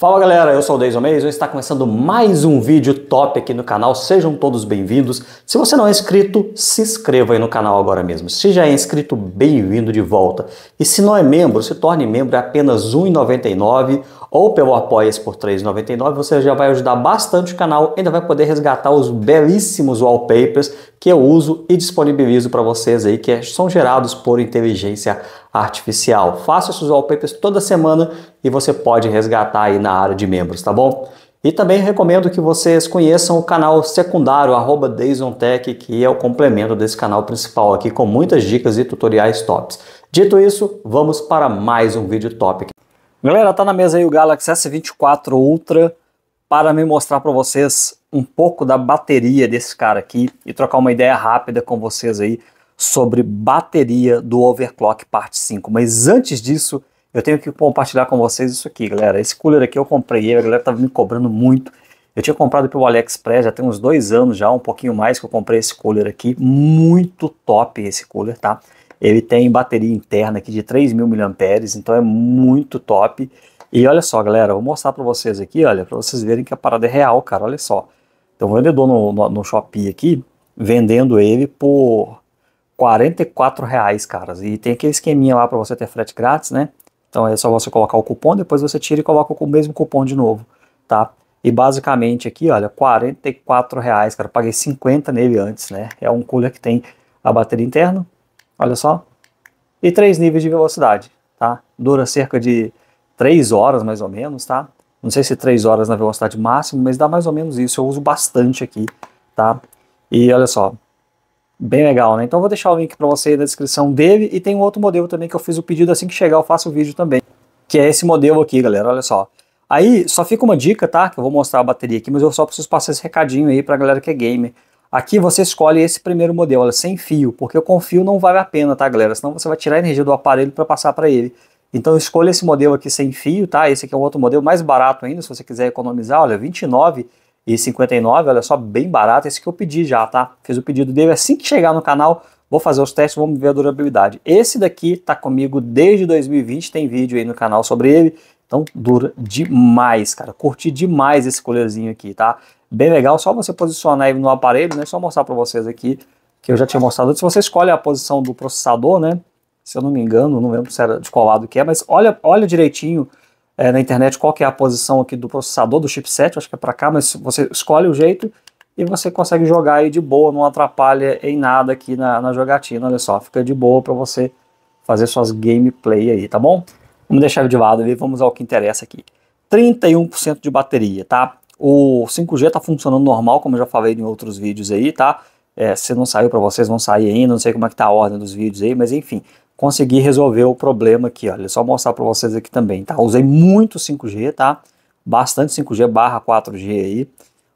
Fala galera, eu sou o Deis Omeis, está começando mais um vídeo top aqui no canal, sejam todos bem-vindos. Se você não é inscrito, se inscreva aí no canal agora mesmo. Se já é inscrito, bem-vindo de volta. E se não é membro, se torne membro é apenas R$ 1,99 ou pelo Apoia-se por R$ 3,99, você já vai ajudar bastante o canal, e ainda vai poder resgatar os belíssimos wallpapers que eu uso e disponibilizo para vocês aí, que são gerados por inteligência artificial. Faça esses wallpapers toda semana e você pode resgatar aí na área de membros, tá bom? E também recomendo que vocês conheçam o canal secundário arroba Tech, que é o complemento desse canal principal aqui com muitas dicas e tutoriais tops. Dito isso, vamos para mais um vídeo top. Galera, tá na mesa aí o Galaxy S24 Ultra para me mostrar para vocês um pouco da bateria desse cara aqui e trocar uma ideia rápida com vocês aí sobre bateria do Overclock Parte 5. Mas antes disso, eu tenho que compartilhar com vocês isso aqui, galera. Esse cooler aqui eu comprei, a galera estava me cobrando muito. Eu tinha comprado pelo AliExpress, já tem uns dois anos já, um pouquinho mais que eu comprei esse cooler aqui. Muito top esse cooler, tá? Ele tem bateria interna aqui de 3.000 mAh, então é muito top. E olha só, galera, vou mostrar para vocês aqui, olha, para vocês verem que a parada é real, cara, olha só. Então, vendedor no, no, no Shopee aqui, vendendo ele por 44 reais, caras. E tem aquele esqueminha lá para você ter frete grátis, né? Então é só você colocar o cupom, depois você tira e coloca com o mesmo cupom de novo, tá? E basicamente aqui, olha, 44 reais, cara. paguei 50 nele antes, né? É um cooler que tem a bateria interna, olha só. E três níveis de velocidade, tá? Dura cerca de 3 horas, mais ou menos, tá? Não sei se 3 horas na velocidade máxima, mas dá mais ou menos isso. Eu uso bastante aqui, tá? E olha só, Bem legal, né? Então vou deixar o link para você aí na descrição dele e tem um outro modelo também que eu fiz o pedido assim que chegar eu faço o vídeo também, que é esse modelo aqui, galera, olha só. Aí só fica uma dica, tá? Que eu vou mostrar a bateria aqui, mas eu só preciso passar esse recadinho aí pra galera que é gamer. Aqui você escolhe esse primeiro modelo, olha, sem fio, porque com fio não vale a pena, tá, galera? Senão você vai tirar a energia do aparelho para passar para ele. Então escolha esse modelo aqui sem fio, tá? Esse aqui é um outro modelo mais barato ainda, se você quiser economizar, olha, 29 e 59, olha só, bem barato, esse que eu pedi já, tá? Fiz o pedido dele, assim que chegar no canal, vou fazer os testes, vamos ver a durabilidade. Esse daqui tá comigo desde 2020, tem vídeo aí no canal sobre ele, então dura demais, cara, curti demais esse colherzinho aqui, tá? Bem legal, só você posicionar ele no aparelho, né, só mostrar para vocês aqui, que eu já tinha mostrado antes, você escolhe a posição do processador, né, se eu não me engano, não lembro se era lado que é, mas olha, olha direitinho é, na internet qual que é a posição aqui do processador, do chipset, acho que é para cá, mas você escolhe o jeito e você consegue jogar aí de boa, não atrapalha em nada aqui na, na jogatina, olha só, fica de boa para você fazer suas gameplay aí, tá bom? Vamos deixar de lado ali, vamos ao que interessa aqui. 31% de bateria, tá? O 5G tá funcionando normal, como eu já falei em outros vídeos aí, tá? É, se não saiu para vocês, vão sair ainda, não sei como é que tá a ordem dos vídeos aí, mas enfim, consegui resolver o problema aqui, olha, só mostrar para vocês aqui também, tá? Usei muito 5G, tá? Bastante 5G barra 4G aí,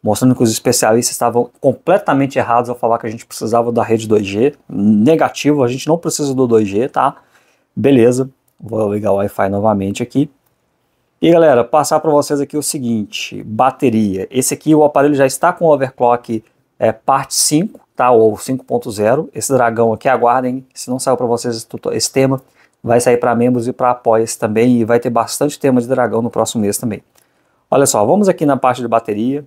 mostrando que os especialistas estavam completamente errados ao falar que a gente precisava da rede 2G. Negativo, a gente não precisa do 2G, tá? Beleza, vou ligar o Wi-Fi novamente aqui. E galera, passar para vocês aqui o seguinte, bateria. Esse aqui o aparelho já está com overclock é, parte 5, tá? Ou 5.0. Esse dragão aqui, aguardem. Se não saiu para vocês esse, tema, vai sair para membros e para apoia também. E vai ter bastante tema de dragão no próximo mês também. Olha só, vamos aqui na parte de bateria.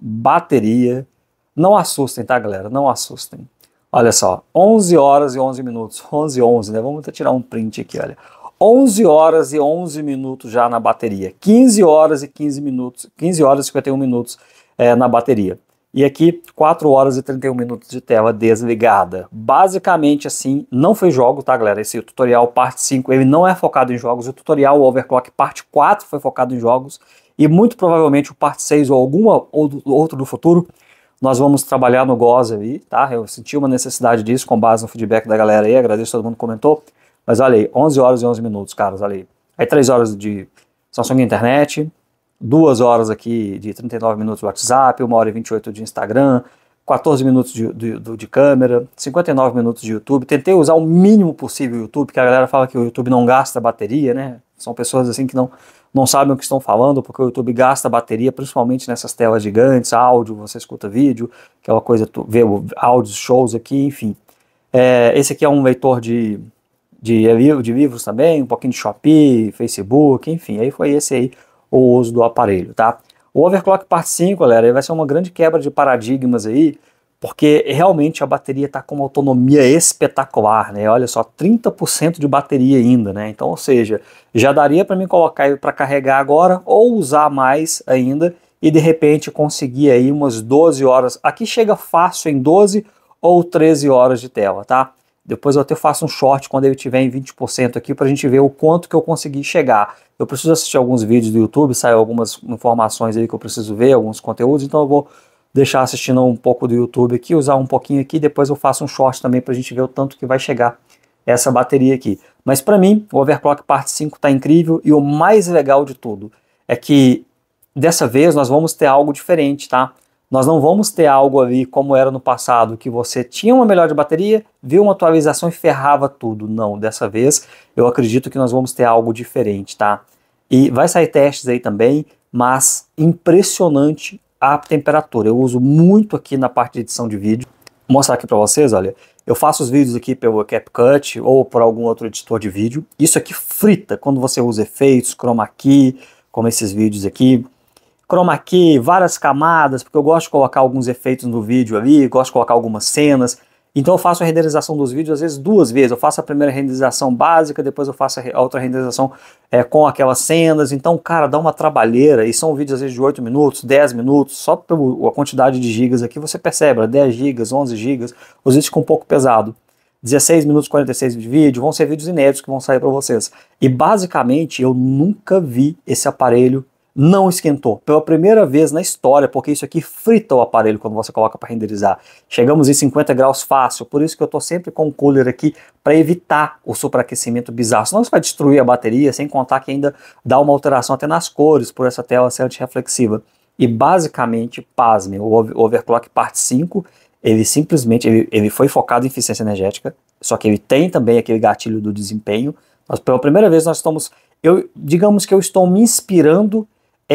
Bateria. Não assustem, tá, galera? Não assustem. Olha só, 11 horas e 11 minutos. 11 e 11, né? Vamos tirar um print aqui, olha. 11 horas e 11 minutos já na bateria. 15 horas e 15 minutos. 15 horas e 51 minutos é, na bateria. E aqui, 4 horas e 31 minutos de tela desligada. Basicamente assim, não foi jogo, tá galera? Esse tutorial parte 5, ele não é focado em jogos. O tutorial Overclock parte 4 foi focado em jogos. E muito provavelmente o parte 6 ou algum ou outro do futuro, nós vamos trabalhar no Goza aí, tá? Eu senti uma necessidade disso com base no feedback da galera aí, agradeço todo mundo que comentou. Mas olha aí, 11 horas e 11 minutos, caras, olha aí. Aí é 3 horas de Samsung Internet, duas horas aqui de 39 minutos de WhatsApp, uma hora e 28 de Instagram, 14 minutos de, de, de, câmera, 59 minutos de YouTube. Tentei usar o mínimo possível o YouTube, que a galera fala que o YouTube não gasta bateria, né? São pessoas assim que não, não sabem o que estão falando, porque o YouTube gasta bateria, principalmente nessas telas gigantes, áudio, você escuta vídeo, aquela é coisa, tu vê áudios, shows aqui, enfim. É, esse aqui é um leitor de, de, de livros também, um pouquinho de Shopee, Facebook, enfim, aí foi esse aí ou uso do aparelho, tá? O overclock parte 5, galera, vai ser uma grande quebra de paradigmas aí, porque realmente a bateria está com uma autonomia espetacular, né? Olha só, 30% de bateria ainda, né? Então, ou seja, já daria para mim colocar ele para carregar agora ou usar mais ainda e de repente conseguir aí umas 12 horas. Aqui chega fácil em 12 ou 13 horas de tela, tá? Depois eu até faço um short quando ele tiver em 20% aqui para a gente ver o quanto que eu consegui chegar. Eu preciso assistir alguns vídeos do YouTube, saiu algumas informações aí que eu preciso ver, alguns conteúdos, então eu vou deixar assistindo um pouco do YouTube aqui, usar um pouquinho aqui, depois eu faço um short também para a gente ver o tanto que vai chegar essa bateria aqui. Mas para mim, o Overclock Parte 5 está incrível e o mais legal de tudo é que dessa vez nós vamos ter algo diferente, tá? Nós não vamos ter algo ali como era no passado, que você tinha uma melhor de bateria, viu uma atualização e ferrava tudo. Não, dessa vez eu acredito que nós vamos ter algo diferente, tá? E vai sair testes aí também, mas impressionante a temperatura. Eu uso muito aqui na parte de edição de vídeo. Vou mostrar aqui para vocês, olha. Eu faço os vídeos aqui pelo CapCut ou por algum outro editor de vídeo. Isso aqui frita quando você usa efeitos, chroma key, como esses vídeos aqui chroma key, várias camadas, porque eu gosto de colocar alguns efeitos no vídeo ali, gosto de colocar algumas cenas. Então eu faço a renderização dos vídeos às vezes duas vezes. Eu faço a primeira renderização básica, depois eu faço a outra renderização é, com aquelas cenas. Então, cara, dá uma trabalheira. E são vídeos às vezes de 8 minutos, 10 minutos, só pela quantidade de gigas aqui você percebe, 10 gigas, 11 gigas. Os vídeos ficam um pouco pesado. 16 minutos e 46 de vídeo, vão ser vídeos inéditos que vão sair para vocês. E basicamente eu nunca vi esse aparelho não esquentou. Pela primeira vez na história, porque isso aqui frita o aparelho quando você coloca para renderizar. Chegamos em 50 graus fácil, por isso que eu estou sempre com o cooler aqui para evitar o superaquecimento bizarro. Senão você vai destruir a bateria, sem contar que ainda dá uma alteração até nas cores por essa tela ser reflexiva E basicamente, pasme, o Overclock Parte 5, ele simplesmente ele, ele foi focado em eficiência energética, só que ele tem também aquele gatilho do desempenho. Mas pela primeira vez nós estamos eu digamos que eu estou me inspirando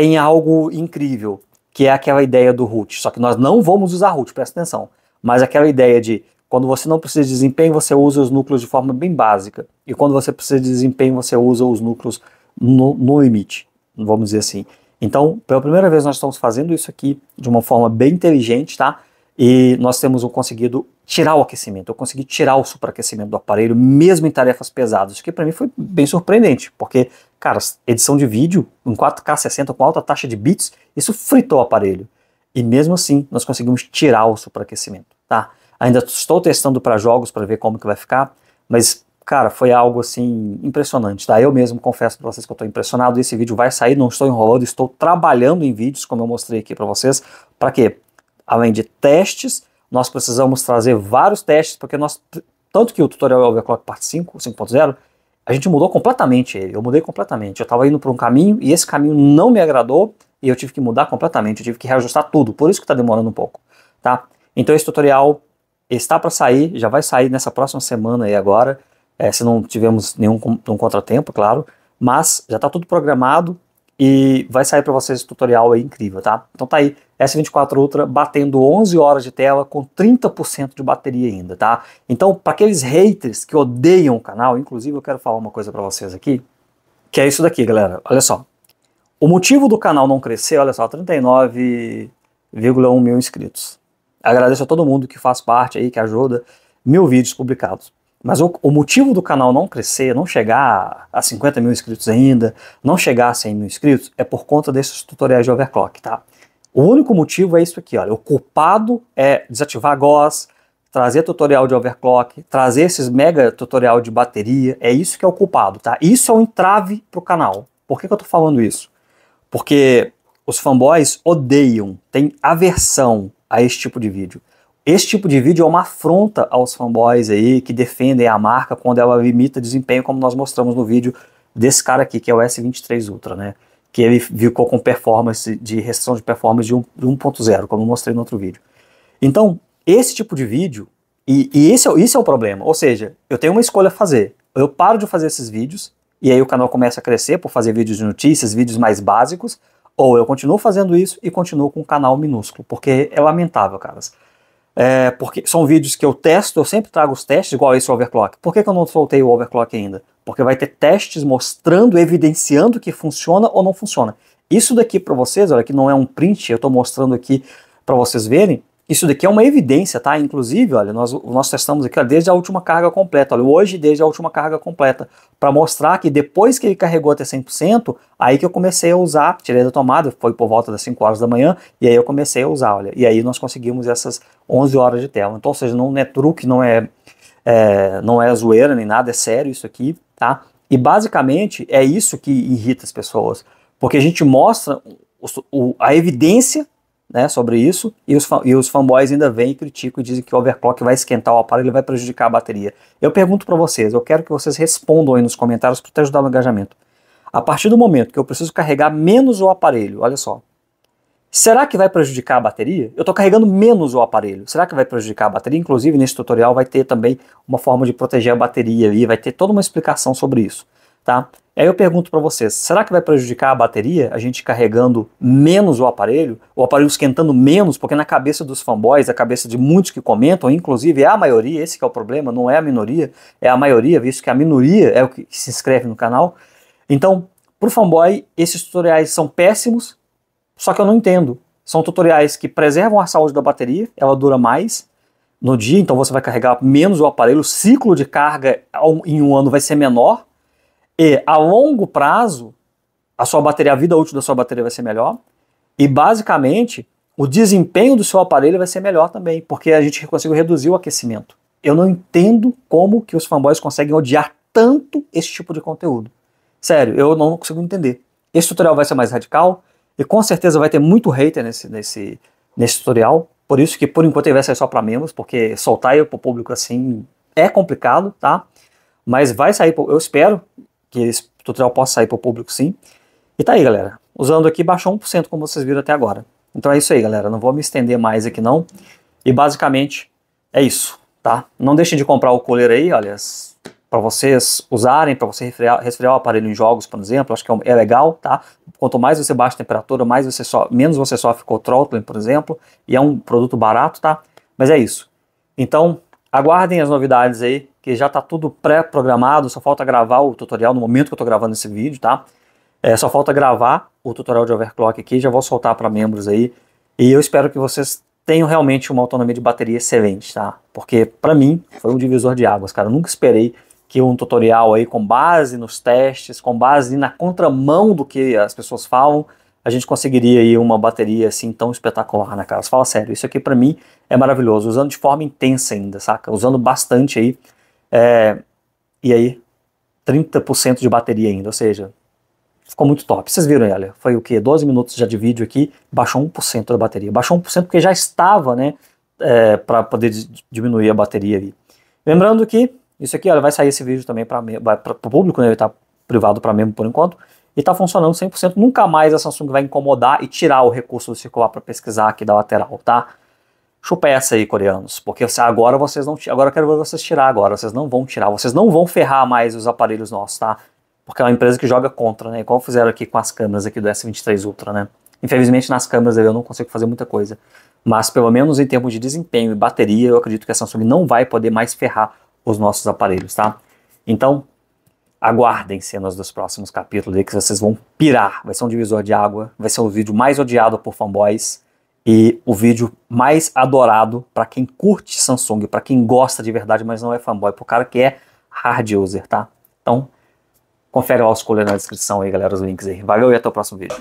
em algo incrível, que é aquela ideia do root. Só que nós não vamos usar root, presta atenção. Mas aquela ideia de quando você não precisa de desempenho, você usa os núcleos de forma bem básica. E quando você precisa de desempenho, você usa os núcleos no, no limite, vamos dizer assim. Então, pela primeira vez, nós estamos fazendo isso aqui de uma forma bem inteligente, tá? E nós temos conseguido tirar o aquecimento, eu consegui tirar o superaquecimento do aparelho, mesmo em tarefas pesadas, Isso que para mim foi bem surpreendente, porque, cara, edição de vídeo em 4K 60 com alta taxa de bits, isso fritou o aparelho. E mesmo assim, nós conseguimos tirar o superaquecimento, tá? Ainda estou testando para jogos para ver como que vai ficar, mas cara, foi algo assim impressionante, tá? Eu mesmo confesso para vocês que eu tô impressionado, esse vídeo vai sair, não estou enrolando, estou trabalhando em vídeos, como eu mostrei aqui para vocês, para quê? Além de testes, nós precisamos trazer vários testes, porque nós. Tanto que o tutorial é Overclock Parte 5, 5.0, a gente mudou completamente ele. Eu mudei completamente. Eu estava indo para um caminho e esse caminho não me agradou e eu tive que mudar completamente. Eu tive que reajustar tudo. Por isso que está demorando um pouco, tá? Então esse tutorial está para sair, já vai sair nessa próxima semana aí agora, é, se não tivermos nenhum, nenhum contratempo, claro. Mas já está tudo programado e vai sair para vocês o tutorial aí incrível, tá? Então tá aí. S24 Ultra batendo 11 horas de tela com 30% de bateria ainda, tá? Então, para aqueles haters que odeiam o canal, inclusive eu quero falar uma coisa para vocês aqui, que é isso daqui, galera. Olha só. O motivo do canal não crescer, olha só, 39,1 mil inscritos. Agradeço a todo mundo que faz parte aí, que ajuda. Mil vídeos publicados. Mas o, o, motivo do canal não crescer, não chegar a 50 mil inscritos ainda, não chegar a 100 mil inscritos, é por conta desses tutoriais de overclock, tá? O único motivo é isso aqui, olha. O culpado é desativar GOS, trazer tutorial de overclock, trazer esses mega tutorial de bateria. É isso que é o culpado, tá? Isso é um entrave pro canal. Por que, que eu tô falando isso? Porque os fanboys odeiam, têm aversão a esse tipo de vídeo. Esse tipo de vídeo é uma afronta aos fanboys aí que defendem a marca quando ela imita desempenho, como nós mostramos no vídeo desse cara aqui, que é o S23 Ultra, né? que ele ficou com performance de restrição de performance de 1.0, como eu mostrei no outro vídeo. Então, esse tipo de vídeo, e, e esse, é, esse é o problema, ou seja, eu tenho uma escolha a fazer. Eu paro de fazer esses vídeos, e aí o canal começa a crescer por fazer vídeos de notícias, vídeos mais básicos, ou eu continuo fazendo isso e continuo com um canal minúsculo, porque é lamentável, caras. É, porque são vídeos que eu testo, eu sempre trago os testes, igual esse overclock. Por que, que eu não soltei o overclock ainda? Porque vai ter testes mostrando, evidenciando que funciona ou não funciona. Isso daqui para vocês, olha, que não é um print, eu estou mostrando aqui para vocês verem, isso daqui é uma evidência, tá? Inclusive, olha, nós, nós testamos aqui ó, desde a última carga completa, olha, hoje desde a última carga completa, para mostrar que depois que ele carregou até 100%, aí que eu comecei a usar, tirei da tomada, foi por volta das 5 horas da manhã, e aí eu comecei a usar, olha, e aí nós conseguimos essas 11 horas de tela. Então, ou seja, não é truque, não é, é não é zoeira nem nada, é sério isso aqui, tá? E basicamente é isso que irrita as pessoas, porque a gente mostra o, o, a evidência né, sobre isso, e os, e os fanboys ainda vêm e criticam e dizem que o overclock vai esquentar o aparelho, e vai prejudicar a bateria. Eu pergunto para vocês, eu quero que vocês respondam aí nos comentários para ajudar no engajamento. A partir do momento que eu preciso carregar menos o aparelho, olha só, será que vai prejudicar a bateria? Eu estou carregando menos o aparelho, será que vai prejudicar a bateria? Inclusive nesse tutorial vai ter também uma forma de proteger a bateria e vai ter toda uma explicação sobre isso tá? E aí eu pergunto para vocês, será que vai prejudicar a bateria a gente carregando menos o aparelho, o aparelho esquentando menos, porque na cabeça dos fanboys, a cabeça de muitos que comentam, inclusive é a maioria, esse é o problema, não é a minoria, é a maioria, visto que a minoria é o que se inscreve no canal. Então, pro fanboy, esses tutoriais são péssimos, só que eu não entendo. São tutoriais que preservam a saúde da bateria, ela dura mais, no dia, então você vai carregar menos o aparelho, o ciclo de carga em um ano vai ser menor, e a longo prazo, a sua bateria, a vida útil da sua bateria vai ser melhor. E basicamente, o desempenho do seu aparelho vai ser melhor também, porque a gente conseguiu reduzir o aquecimento. Eu não entendo como que os fanboys conseguem odiar tanto esse tipo de conteúdo. Sério, eu não consigo entender. Esse tutorial vai ser mais radical e com certeza vai ter muito hater nesse, nesse, nesse tutorial. Por isso que por enquanto ele vai sair só para membros, porque soltar ele o público assim é complicado, tá? Mas vai sair, eu espero, que esse tutorial possa sair para o público sim. E tá aí, galera. Usando aqui, baixou 1%, como vocês viram até agora. Então é isso aí, galera. Não vou me estender mais aqui, não. E basicamente é isso, tá? Não deixem de comprar o coleiro aí, olha, para vocês usarem, para você resfriar, resfriar, o aparelho em jogos, por exemplo. Acho que é, é legal, tá? Quanto mais você baixa a temperatura, mais você so menos você sofre com o throttling, por exemplo. E é um produto barato, tá? Mas é isso. Então, aguardem as novidades aí que já está tudo pré-programado, só falta gravar o tutorial no momento que eu estou gravando esse vídeo, tá? É, só falta gravar o tutorial de overclock aqui, já vou soltar para membros aí. E eu espero que vocês tenham realmente uma autonomia de bateria excelente, tá? Porque para mim foi um divisor de águas, cara. Eu nunca esperei que um tutorial aí com base nos testes, com base na contramão do que as pessoas falam, a gente conseguiria aí uma bateria assim tão espetacular, né, cara? Fala sério, isso aqui para mim é maravilhoso. Usando de forma intensa ainda, saca? Usando bastante aí é, e aí, 30% de bateria ainda, ou seja, ficou muito top. Vocês viram olha, foi o que? 12 minutos já de vídeo aqui, baixou 1% da bateria. Baixou 1% porque já estava, né, é, para poder diminuir a bateria ali. Lembrando que isso aqui, olha, vai sair esse vídeo também para o público, né, ele está privado para mesmo por enquanto, e está funcionando 100%. Nunca mais a Samsung vai incomodar e tirar o recurso do circular para pesquisar aqui da lateral, tá? chupa essa aí, coreanos, porque agora vocês não, agora eu quero ver vocês tirar agora, vocês não vão tirar, vocês não vão ferrar mais os aparelhos nossos, tá? Porque é uma empresa que joga contra, né? Igual fizeram aqui com as câmeras aqui do S23 Ultra, né? Infelizmente nas câmeras eu não consigo fazer muita coisa, mas pelo menos em termos de desempenho e bateria, eu acredito que a Samsung não vai poder mais ferrar os nossos aparelhos, tá? Então, aguardem cenas dos próximos capítulos aí que vocês vão pirar. Vai ser um divisor de água, vai ser o vídeo mais odiado por fanboys e o vídeo mais adorado para quem curte Samsung, para quem gosta de verdade, mas não é fanboy, para o cara que é hard user, tá? Então, confere lá o escolher na descrição aí, galera, os links aí. Valeu e até o próximo vídeo.